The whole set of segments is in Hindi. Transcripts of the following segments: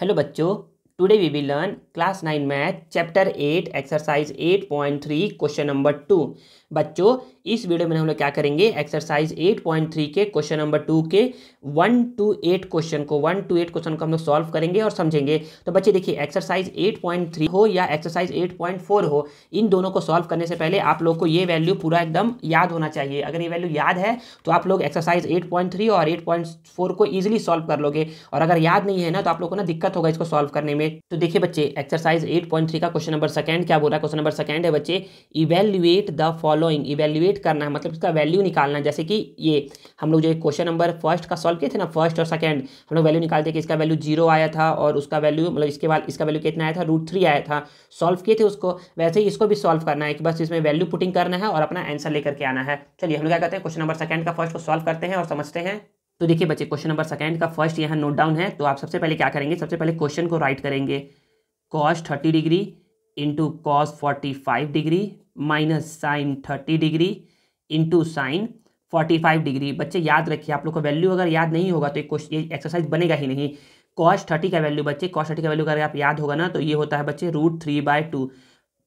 हेलो बच्चों today we will learn class nine math chapter eight exercise eight point three question number two बच्चों इस वीडियो में हम लोग क्या करेंगे एक्सरसाइज एट पॉइंट थ्री के क्वेश्चन नंबर टू के वन टू एट क्वेश्चन को वन टू एट क्वेश्चन को हम लोग सॉल्व करेंगे और समझेंगे तो बच्चे देखिए एक्सरसाइज एट पॉइंट थ्री हो या एक्सरसाइज एट पॉइंट फोर हो इन दोनों को सॉल्व करने से पहले आप लोग को ये वैल्यू पूरा एकदम याद होना चाहिए अगर ये वैल्यू याद है तो आप लोग एक्सरसाइज एट पॉइंट थ्री और एट पॉइंट फोर को ईजिली सॉल्व कर लोगे और अगर याद नहीं है ना तो आप लोग को ना दिक्कत होगा इसको सॉल्व करने में एट तो देखिए बच्चे एक्सरसाइज 8.3 का क्वेश्चन नंबर सेकंड क्या बोल रहा है क्वेश्चन नंबर सेकंड है बच्चे इवेल्युएट द फॉलोइंग इवेल्युएट करना है मतलब उसका वैल्यू निकालना जैसे कि ये हम लोग जो क्वेश्चन नंबर फर्स्ट का सॉल्व किए थे ना फर्स्ट और सेकंड हम लोग वैल्यू निकालते कि इसका वैल्यू जीरो आया था और उसका वैल्यू मतलब इसके बाद इसका वैल्यू कितना आया था रूट थ्री आया था सॉल्व किए थे उसको वैसे ही इसको भी सॉल्व करना है कि बस इसमें वैल्यू पुटिंग करना है और अपना आंसर लेकर के आना है चलिए हम लोग क्या करते हैं क्वेश्चन नंबर सेकंड का फर्स्ट को सॉल्व करते हैं और समझते हैं तो देखिए बच्चे क्वेश्चन नंबर सेकंड का फर्स्ट यहाँ नोट डाउन है तो आप सबसे पहले क्या करेंगे सबसे पहले क्वेश्चन को राइट करेंगे cos thirty degree into cos forty five degree minus sine thirty degree into sine forty five degree बच्चे याद रखिए आप लोग का वैल्यू अगर याद नहीं होगा तो एक क्वेश्चन ये एक्सरसाइज बनेगा ही नहीं कॉस थर्टी का वैल्यू बच्चे कॉस थर्टी का वैल्यू अगर आप याद होगा ना तो ये होता है बच्चे root three by two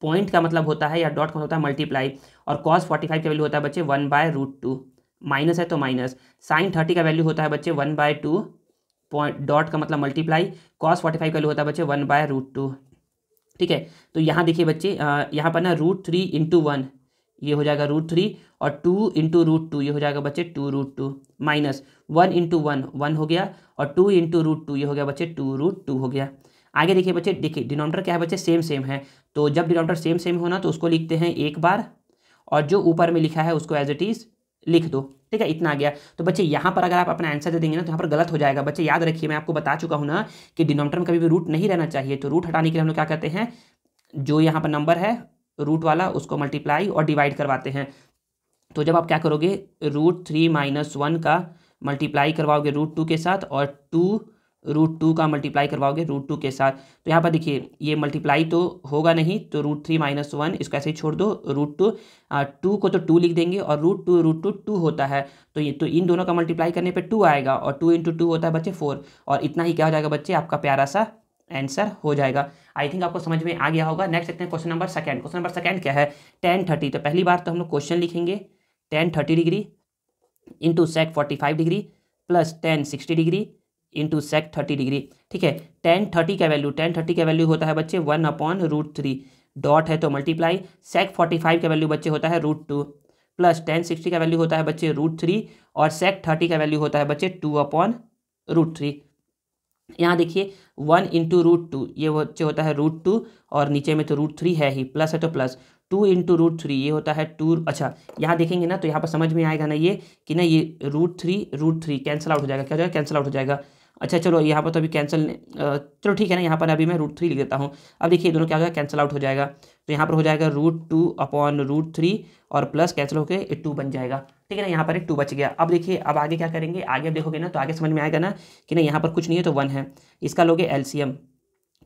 point का मतलब होता है या डॉट का मतलब होता है मल्टीप्लाई और कॉस फोर्टी फाइव का वैल्यू होता है बच्चे one by root two minus है तो माइनस साइन थर्टी का वैल्यू होता है बच्चे one by two point dot का मतलब मल्टीप्लाई कॉस फोर्टी फाइव का वैल्यू होता है बच्चे वन बाय रूट टू ठीक है तो यहाँ देखिए बच्चे यहाँ पर ना रूट थ्री इंटू वन ये हो जाएगा रूट थ्री और टू इंटू रूट टू ये हो जाएगा बच्चे two root two minus one into one one हो गया और टू इंटू रूट टू ये हो गया बच्चे टू रूट टू हो गया आगे देखिए बच्चे देखिए डिनोमीटर क्या है बच्चे सेम सेम है तो जब डिनोमीटर सेम सेम होना तो उसको लिखते हैं एक बार और जो ऊपर में लिखा है उसको एज इट इज़ लिख दो ठीक है इतना आ गया तो बच्चे यहाँ पर अगर आप अपना आंसर दे देंगे ना तो यहाँ पर गलत हो जाएगा बच्चे याद रखिए मैं आपको बता चुका हूँ ना कि डिनोमीटर में कभी भी रूट नहीं रहना चाहिए तो रूट हटाने के लिए हम लोग क्या करते हैं जो यहाँ पर नंबर है रूट वाला उसको मल्टीप्लाई और डिवाइड करवाते हैं तो जब आप क्या करोगे रूट थ्री माइनस वन का मल्टीप्लाई करवाओगे रूट टू के साथ और टू रूट टू का मल्टीप्लाई करवाओगे रूट टू के साथ तो यहाँ पर देखिए ये मल्टीप्लाई तो होगा नहीं तो रूट थ्री माइनस वन इसको ऐसे ही छोड़ दो रूट टू टू को तो टू लिख देंगे और root two root two two होता है तो ये तो इन दोनों का मल्टीप्लाई करने पे टू आएगा और टू इंटू टू होता है बच्चे फोर और इतना ही क्या हो जाएगा बच्चे आपका प्यारा सा आंसर हो जाएगा आई थिंक आपको समझ में आ गया होगा नेक्स्ट देखते हैं question number second question number second क्या है टेन थर्टी तो पहली बार तो हम लोग क्वेश्चन लिखेंगे tan thirty degree into sec forty five degree plus tan sixty degree into sec thirty degree ठीक है टेन थर्टी का वैल्यू टेन थर्टी का वैल्यू होता है बच्चे one upon root three dot है तो मल्टीप्लाई सेक फोर्टी फाइव का वैल्यू बच्चे होता है root two plus tan sixty का वैल्यू होता है बच्चे रूट थ्री और सेक थर्टी का वैल्यू होता है बच्चे टू अपॉन रूट थ्री यहाँ देखिए वन इंटू रूट टू ये बच्चे होता है रूट टू और नीचे में तो रूट थ्री है ही प्लस है तो plus two into root three ये होता है टू अच्छा यहाँ देखेंगे ना तो यहाँ पर समझ में आएगा ना ये कि ना ये root three root three cancel out हो जाएगा क्या हो जाएगा कैंसिल आउट हो जाएगा अच्छा चलो यहाँ पर तो अभी कैंसिल चलो ठीक है ना यहाँ पर अभी मैं रूट थ्री लिख देता हूँ अब देखिए दोनों क्या हो जाएगा कैंसिल आउट हो जाएगा तो यहाँ पर हो जाएगा root two upon root three और प्लस कैंसिल होकर एक टू बन जाएगा ठीक है ना यहाँ पर एक टू बच गया अब देखिए अब आगे क्या करेंगे आगे अब देखोगे ना तो आगे समझ में आएगा ना कि ना यहाँ पर कुछ नहीं है तो वन है इसका लोगे एल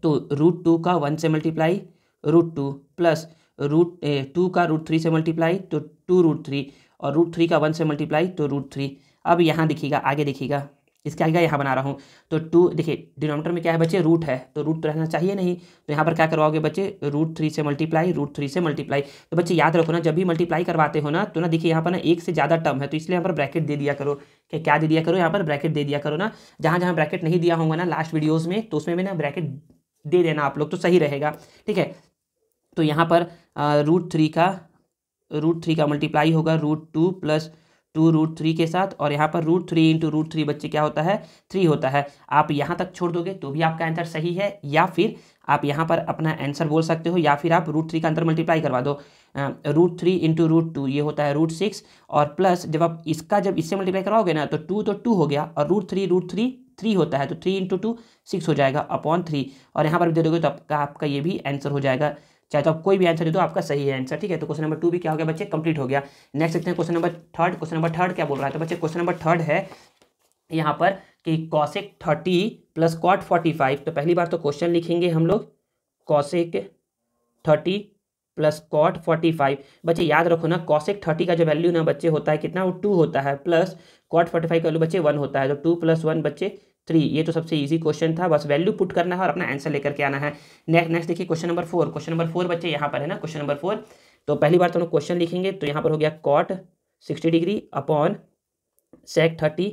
तो रूट टू का वन से multiply root two plus root two का रूट थ्री से मल्टीप्लाई तो टू रूट थ्री और रूट थ्री का वन से मल्टीप्लाई तो रूट थ्री अब यहाँ दिखेगा आगे दिखेगा इसके आगे यहाँ बना रहा हूँ तो टू देखिए डिनोमीटर में क्या है बच्चे रूट है तो रूट तो रहना चाहिए नहीं तो यहाँ पर क्या करवाओगे बच्चे रूट थ्री से मल्टीप्लाई रूट थ्री से मल्टीप्लाई तो बच्चे याद रखो ना जब भी मल्टीप्लाई करवाते हो ना तो ना देखिए यहाँ पर ना एक से ज़्यादा टर्म है तो इसलिए यहाँ पर ब्रैकेट दे दिया करो कि क्या दे दिया करो यहाँ पर ब्रैकेट दे दिया करो ना जहाँ जहाँ ब्रैकेट नहीं दिया होगा ना लास्ट वीडियोज़ में तो उसमें भी ना ब्रैकेट दे देना आप लोग तो सही रहेगा ठीक है तो यहाँ पर रूट थ्री का रूट थ्री का मल्टीप्लाई होगा root two plus two root three के साथ और यहाँ पर root three into root three बच्चे क्या होता है थ्री होता है आप यहाँ तक छोड़ दोगे तो भी आपका आंसर सही है या फिर आप यहाँ पर अपना आंसर बोल सकते हो या फिर आप रूट थ्री का अंतर मल्टीप्लाई करवा दो root three into root two ये होता है रूट सिक्स और प्लस जब आप इसका जब इससे मल्टीप्लाई करवाओगे ना तो टू तो टू हो गया और root three root three three होता है तो थ्री इंटू टू सिक्स हो जाएगा अपॉन थ्री और यहाँ पर भी दे दोगे तो आपका आपका ये भी आंसर हो जाएगा चाहे तो आप कोई भी आंसर दे दो आपका सही है आंसर ठीक है तो क्वेश्चन नंबर टू भी क्या हो गया बच्चे कंप्लीट हो गया नेक्स्ट देखते हैं question number third question number third क्या बोल रहा है तो बच्चे क्वेश्चन नंबर थर्ड है यहाँ पर कि cosec thirty plus cot forty five तो पहली बार तो क्वेश्चन लिखेंगे हम लोग cosec thirty plus cot forty five बच्चे याद रखो ना कॉशिक थर्टी का जो वैल्यू ना बच्चे होता है कितना वो टू होता है प्लस कॉट फोर्टी फाइव का वैल्यू बच्चे वन होता है तो टू प्लस वन बच्चे थ्री ये तो सबसे इजी क्वेश्चन था बस वैल्यू पुट करना है और अपना आंसर लेकर के आना है नेक्स्ट नेक्स्ट देखिए question number four question number four बच्चे यहाँ पर है ना क्वेश्चन नंबर फोर तो पहली बार तो लोग क्वेश्चन लिखेंगे तो यहाँ पर हो गया cot sixty degree upon sec thirty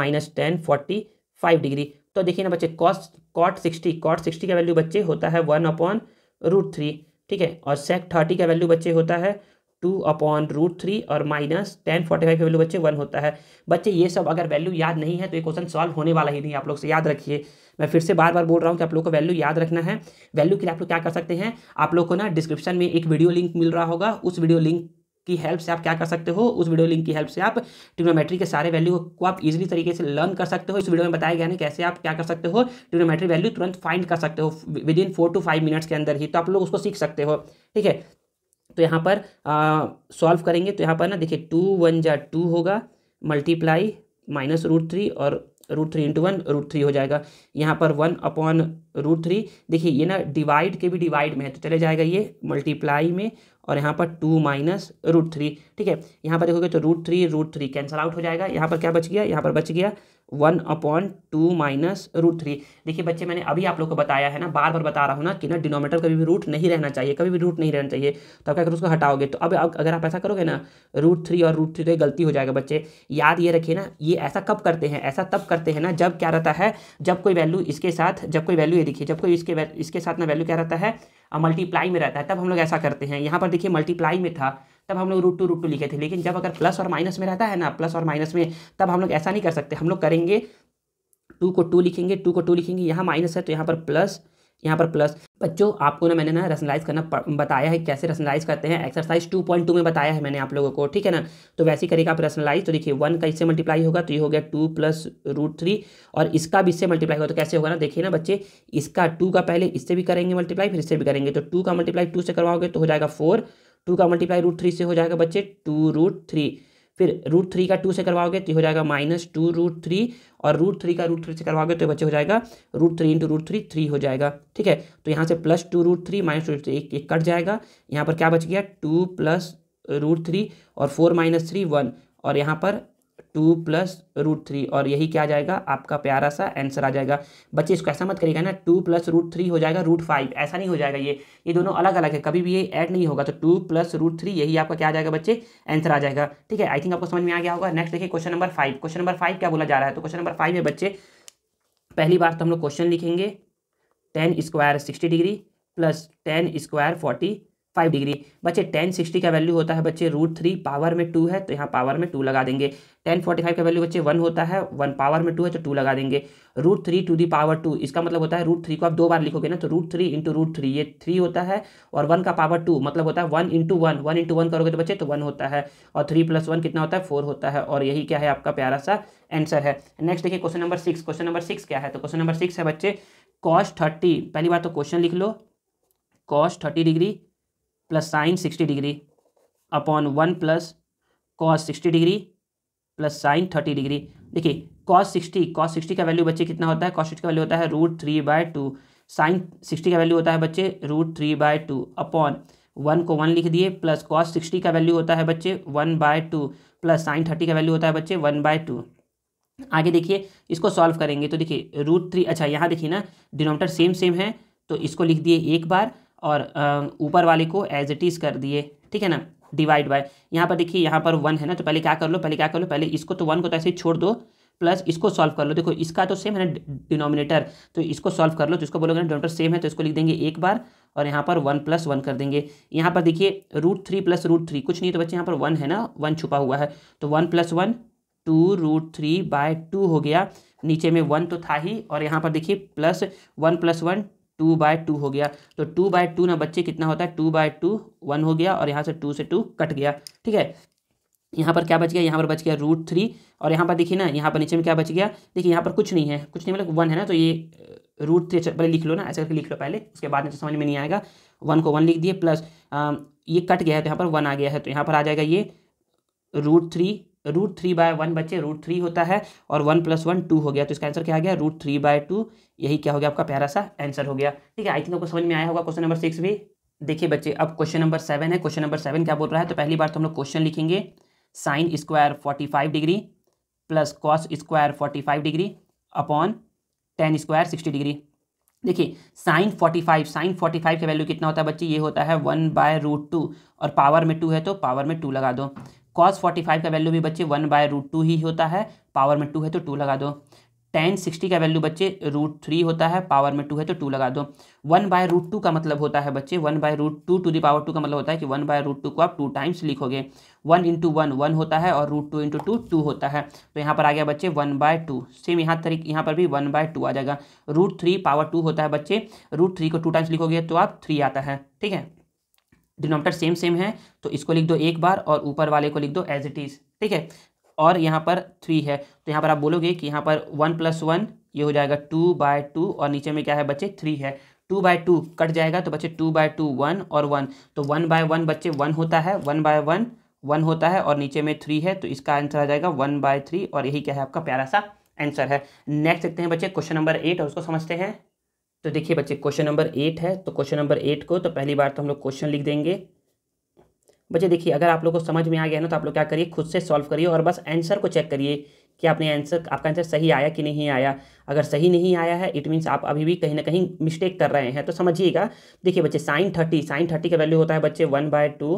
minus tan forty five degree तो देखिए ना बच्चे cost cot sixty cot sixty का वैल्यू बच्चे होता है वन अपॉन रूट थ्री ठीक है और सेक थर्टी का वैल्यू बच्चे होता है टू अपॉन रूट थ्री और minus tan forty five value बच्चे वन होता है बच्चे ये सब अगर वैल्यू याद नहीं है तो ये क्वेश्चन सॉल्व होने वाला ही नहीं आप लोग से याद रखिए मैं फिर से बार बार बोल रहा हूँ कि आप लोग को वैल्यू याद रखना है वैल्यू के लिए आप लोग क्या कर सकते हैं आप लोग को ना डिस्क्रिप्शन में एक वीडियो लिंक मिल रहा होगा उस वीडियो लिंक की हेल्प से आप क्या कर सकते हो उस वीडियो लिंक की हेल्प से आप ट्रिग्नोमेट्री के सारे वैल्यू को आप इजीली तरीके से लर्न कर सकते हो इस वीडियो में बताया गया ना कैसे आप क्या कर सकते हो ट्रिग्नोमेट्री वैल्यू तुरंत फाइंड कर सकते हो within four to five minutes के अंदर ही तो आप लोग उसको सीख सकते हो ठीक है तो यहाँ पर सॉल्व करेंगे तो यहाँ पर ना देखिए टू वन जा टू होगा मल्टीप्लाई माइनस रूट थ्री और root three into one root three हो जाएगा यहाँ पर वन अपॉन रूट थ्री देखिए ये ना डिवाइड के भी डिवाइड में है तो चले जाएगा ये मल्टीप्लाई में और यहाँ पर टू माइनस रूट थ्री ठीक है यहाँ पर देखोगे तो root three root three cancel out हो जाएगा यहाँ पर क्या बच गया यहाँ पर बच गया one upon two minus root three देखिए बच्चे मैंने अभी आप लोग को बताया है ना बार बार बता रहा हूँ ना कि ना डिनोमीटर कभी भी रूट नहीं रहना चाहिए कभी भी रूट नहीं रहना चाहिए तो आप क्या करो उसको हटाओगे तो अब अगर आप ऐसा करोगे ना रूट थ्री और रूट थ्री तो गलती हो जाएगा बच्चे याद ये रखिए ना ये ऐसा कब करते हैं ऐसा तब करते हैं ना जब क्या रहता है जब कोई वैल्यू इसके साथ जब कोई वैल्यू ये देखिए जब कोई इसके इसके साथ ना वैल्यू क्या रहता है मल्टीप्लाई में रहता है तब हम लोग ऐसा करते हैं यहाँ पर देखिए मल्टीप्लाई में था तब हम लोग रूट टू रूट टू लिखे थे लेकिन जब अगर प्लस और माइनस में रहता है ना प्लस और माइनस में तब हम लोग ऐसा नहीं कर सकते हम लोग करेंगे टू को टू लिखेंगे टू को टू लिखेंगे यहाँ माइनस है तो यहाँ पर प्लस यहाँ पर प्लस बच्चों आपको ना मैंने ना रसनलाइज करना बताया है कैसे रसनलाइज करते हैं एक्सरसाइज टू पॉइंट टू में बताया है मैंने आप लोगों को ठीक है ना तो वैसे ही करेगा आप रसनलाइज तो देखिए वन का इससे मल्टीप्लाई होगा तो ये हो गया टू प्लस रूट थ्री और इसका भी इससे मल्टीप्लाई होगा तो कैसे होगा ना देखिए ना बच्चे इसका टू का पहले इससे भी करेंगे मल्टीप्लाई फिर इससे भी करेंगे तो टू का मल्टीप्लाई टू से करवाओगे तो हो जाएगा फोर टू का मल्टीप्लाई रूट थ्री से हो जाएगा बच्चे टू रूट थ्री फिर रूट थ्री का टू से करवाओगे तो हो जाएगा माइनस टू रूट थ्री और रूट थ्री का रूट थ्री से करवाओगे तो बच्चे हो जाएगा root three into root three three हो जाएगा ठीक है तो यहाँ से plus two root three minus root three एक कट जाएगा यहाँ पर क्या बच गया टू प्लस रूट थ्री और फोर माइनस थ्री वन और यहाँ पर टू प्लस रूट थ्री और यही क्या आ जाएगा आपका प्यारा सा आंसर आ जाएगा बच्चे इसको ऐसा मत करिएगा ना टू प्लस रूट थ्री हो जाएगा रूट फाइव ऐसा नहीं हो जाएगा ये ये दोनों अलग अलग है कभी भी ये ऐड नहीं होगा तो टू प्लस रूट थ्री यही आपका क्या आ जाएगा बच्चे आंसर आ जाएगा ठीक है आई थिंक आपको समझ में आ गया होगा नेक्स्ट देखिए question number five question number five क्या बोला जा रहा है तो क्वेश्चन नंबर फाइव है बच्चे पहली बार तो हम लोग क्वेश्चन लिखेंगे tan square sixty degree plus tan square forty five degree बच्चे टेन सिक्सटी का वैल्यू होता है बच्चे रूट थ्री पावर में टू है तो यहाँ पावर में टू लगा देंगे टेन फोर्टी फाइव का वैल्यू बच्चे वन होता है वन पावर में टू है तो टू लगा देंगे root three to the power two इसका मतलब होता है रूट थ्री को आप दो बार लिखोगे ना तो root three into root three ये थ्री होता है और वन का पावर टू मतलब होता है one into one one into one करोगे तो बच्चे तो वन होता है और थ्री प्लस वन कितना होता है फोर होता है और यही क्या है आपका प्यारा सा आंसर है नेक्स्ट देखिए question number six question number six क्या है तो क्वेश्चन नंबर सिक्स है बच्चे कॉस थर्टी पहली बार तो क्वेश्चन लिख लो cos thirty degree plus sine sixty degree upon one plus cos sixty degree plus sine thirty degree देखिए कॉस सिक्सटी कॉस सिक्सटी का वैल्यू बच्चे कितना होता है कॉस सिक्सटी का वैल्यू होता है root three by two sine sixty का वैल्यू होता है बच्चे root three by two upon one को वन लिख दिए प्लस कॉस सिक्सटी का वैल्यू होता है बच्चे one by two plus sine thirty का वैल्यू होता है बच्चे वन बाय टू आगे देखिए इसको सॉल्व करेंगे तो देखिए रूट थ्री अच्छा यहाँ देखिए ना डिनोमीटर सेम सेम है तो इसको लिख दिए एक बार और ऊपर वाले को एज इट इज़ कर दिए ठीक है ना डिवाइड बाय यहाँ पर देखिए यहाँ पर वन है ना तो पहले क्या कर लो पहले क्या कर लो पहले इसको तो वन को तो ऐसे ही छोड़ दो प्लस इसको सॉल्व कर लो देखो इसका तो सेम है ना डिनोमिनेटर तो इसको सॉल्व कर लो तो इसको बोलोगे ना डिनोमिनेटर सेम है तो इसको लिख देंगे एक बार और यहाँ पर वन प्लस वन कर देंगे यहाँ पर देखिए root three plus root three कुछ नहीं तो बच्चे यहाँ पर वन है ना वन छुपा हुआ है तो one plus one two root three by two हो गया नीचे में वन तो था ही और यहाँ पर देखिए plus one plus one two by two हो गया तो टू बाय टू ना बच्चे कितना होता है टू बाय टू वन हो गया और यहाँ से टू से टू कट गया ठीक है यहाँ पर क्या बच गया यहाँ पर बच गया रूट थ्री और यहाँ पर देखिए ना यहाँ पर नीचे में क्या बच गया देखिए यहाँ पर कुछ नहीं है कुछ नहीं मतलब वन है ना तो ये रूट थ्री अच्छा, पहले लिख लो ना ऐसा करके लिख लो पहले उसके बाद में तो समझ में नहीं आएगा वन को वन लिख दिए प्लस आ, ये कट गया है तो यहाँ पर वन आ गया है तो यहाँ पर आ जाएगा ये root three root three by one बच्चे रूट थ्री होता है और वन प्लस वन टू हो गया तो इसका आंसर क्या आ गया रूट थ्री बाय टू यही क्या हो गया आपका प्यारा सा आंसर हो गया ठीक है आई थिंक आपको समझ में आया होगा क्वेश्चन नंबर सिक्स भी देखिए बच्चे अब क्वेश्चन नंबर सेवन है क्वेश्चन नंबर सेवन क्या बोल रहा है तो पहली बार तो हम लोग क्वेश्चन लिखेंगे sine square forty five degree plus cos square forty five degree upon tan square sixty degree देखिए sine forty five sine forty five का वैल्यू कितना होता है बच्चे ये होता है वन बाय रूट टू और पावर में टू है तो पावर में टू लगा दो कॉस फोर्टी फाइव का वैल्यू भी बच्चे वन बाय रूट टू ही होता है पावर में टू है तो टू लगा दो टेन सिक्सटी का वैल्यू बच्चे रूट थ्री होता है पावर में टू है तो टू लगा दो वन बाय रूट टू का मतलब होता है बच्चे one by root two to the power two का मतलब होता है कि वन बाय रूट टू को आप टू टाइम्स लिखोगे वन इंटू वन वन होता है और root two into two two होता है तो यहाँ पर आ गया बच्चे वन बाय टू सेम यहाँ तरीके यहाँ पर भी वन बाय टू आ जाएगा रूट थ्री पावर टू होता है बच्चे रूट थ्री को टू टाइम्स लिखोगे तो आप थ्री आता है ठीक है डिनोमिनेटर सेम सेम है तो इसको लिख दो एक बार और ऊपर वाले को लिख दो एज इट इज़ ठीक है और यहाँ पर थ्री है तो यहाँ पर आप बोलोगे कि यहाँ पर वन प्लस वन ये हो जाएगा टू बाय टू और नीचे में क्या है बच्चे थ्री है टू बाय टू कट जाएगा तो बच्चे टू बाय टू वन और वन तो वन बाय वन बच्चे वन होता है वन बाय वन वन होता है और नीचे में थ्री है तो इसका आंसर आ जाएगा वन बाय थ्री और यही क्या है आपका प्यारा सा आंसर है नेक्स्ट देखते हैं बच्चे क्वेश्चन नंबर एट और उसको समझते हैं तो देखिए बच्चे क्वेश्चन नंबर एट है तो क्वेश्चन नंबर एट को तो पहली बार तो हम लोग क्वेश्चन लिख देंगे बच्चे देखिए अगर आप लोग को समझ में आ गया ना तो आप लोग क्या करिए खुद से सॉल्व करिए और बस आंसर को चेक करिए कि आपने आंसर आपका आंसर सही आया कि नहीं आया अगर सही नहीं आया है इट मीन्स आप अभी भी कहीं ना कहीं मिस्टेक कर रहे हैं तो समझिएगा देखिए बच्चे साइन थर्टी साइन थर्टी का वैल्यू होता है बच्चे वन बाय टू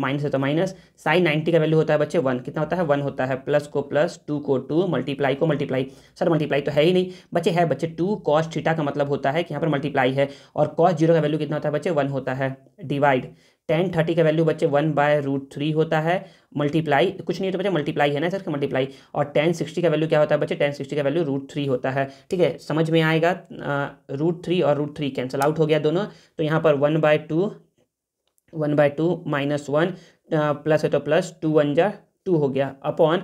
माइनस है तो माइनस साइन नाइन्टी का वैल्यू होता है बच्चे वन कितना होता है वन होता है प्लस को प्लस टू को टू मल्टीप्लाई को मल्टीप्लाई सर मल्टीप्लाई तो है ही नहीं बच्चे है बच्चे टू कॉस थीटा का मतलब होता है कि यहाँ पर मल्टीप्लाई है और कॉस जीरो का वैल्यू कितना होता है बच्चे वन होता है डिवाइड टेन थर्टी का वैल्यू बच्चे वन बाय रूट थ्री होता है मल्टीप्लाई कुछ नहीं तो बच्चे मल्टीप्लाई है ना सर मल्टीप्लाई और टेन सिक्सटी का वैल्यू क्या होता है बच्चे टेन सिक्सटी का वैल्यू रूट थ्री होता है ठीक है समझ में आएगा रूट थ्री और रूट थ्री कैंसल आउट हो गया दोनों तो यहाँ पर one by two one by two minus one plus है तो प्लस टू वन जा टू हो गया अपॉन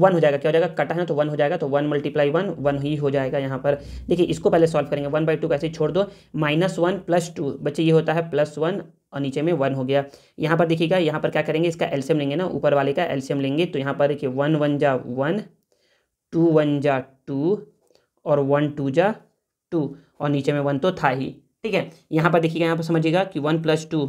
वन हो जाएगा क्या हो जाएगा कटा है तो वन हो जाएगा तो वन मल्टीप्लाई वन वन ही हो जाएगा यहाँ पर देखिए इसको पहले सॉल्व करेंगे वन बाई टू कैसे छोड़ दो माइनस वन प्लस टू बच्चे ये होता है प्लस वन और नीचे में वन हो गया यहाँ पर देखिएगा यहाँ पर क्या करेंगे इसका एल्शियम लेंगे ना ऊपर वाले का एल्शियम लेंगे तो यहाँ पर देखिए वन वन जा वन टू वन जा टू और वन टू जा टू और नीचे में वन तो था ही ठीक है यहाँ पर देखिएगा यहाँ पर समझिएगा कि one plus two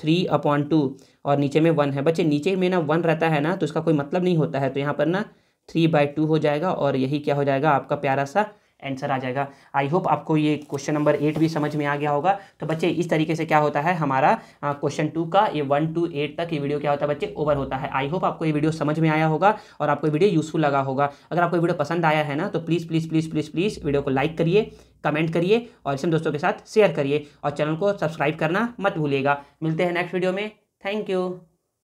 three upon two और नीचे में वन है बच्चे नीचे में ना वन रहता है ना तो उसका कोई मतलब नहीं होता है तो यहाँ पर ना थ्री बाई टू हो जाएगा और यही क्या हो जाएगा आपका प्यारा सा आंसर आ जाएगा आई होप आपको ये क्वेश्चन नंबर एट भी समझ में आ गया होगा तो बच्चे इस तरीके से क्या होता है हमारा क्वेश्चन टू का ये वन टू एट तक ये वीडियो क्या होता है बच्चे ओवर होता है आई होप आपको ये वीडियो समझ में आया होगा और आपको वीडियो यूजफुल लगा होगा अगर आपको वीडियो पसंद आया है ना तो please please please please please video को लाइक करिए कमेंट करिए और इसमें दोस्तों के साथ शेयर करिए और चैनल को सब्सक्राइब करना मत भूलिएगा मिलते हैं नेक्स्ट वीडियो में थैंक यू